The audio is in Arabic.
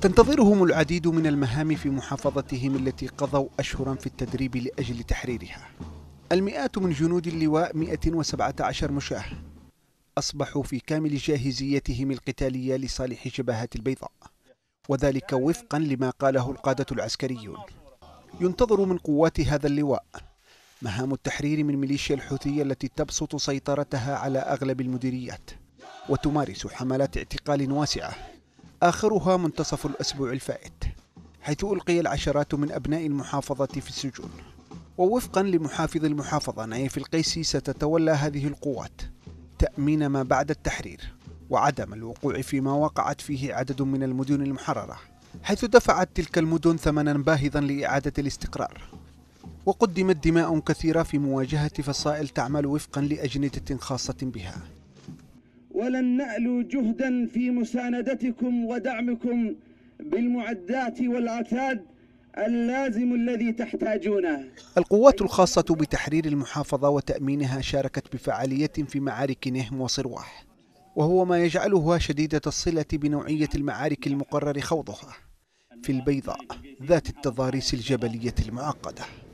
تنتظرهم العديد من المهام في محافظتهم التي قضوا أشهرا في التدريب لأجل تحريرها المئات من جنود اللواء 117 مشاه أصبحوا في كامل جاهزيتهم القتالية لصالح شبهات البيضاء وذلك وفقا لما قاله القادة العسكريون ينتظر من قوات هذا اللواء مهام التحرير من ميليشيا الحوثية التي تبسط سيطرتها على أغلب المديريات وتمارس حملات اعتقال واسعة آخرها منتصف الأسبوع الفائت حيث ألقي العشرات من أبناء المحافظة في السجون ووفقا لمحافظ المحافظة نايف القيسي ستتولى هذه القوات تأمين ما بعد التحرير وعدم الوقوع فيما وقعت فيه عدد من المدن المحررة حيث دفعت تلك المدن ثمنا باهظا لإعادة الاستقرار وقدمت دماء كثيرة في مواجهة فصائل تعمل وفقا لأجندة خاصة بها ولن نألو جهدا في مساندتكم ودعمكم بالمعدات والعتاد اللازم الذي تحتاجونه القوات الخاصة بتحرير المحافظة وتأمينها شاركت بفعالية في معارك نهم وصرواح وهو ما يجعلها شديدة الصلة بنوعية المعارك المقرر خوضها في البيضاء ذات التضاريس الجبلية المعقدة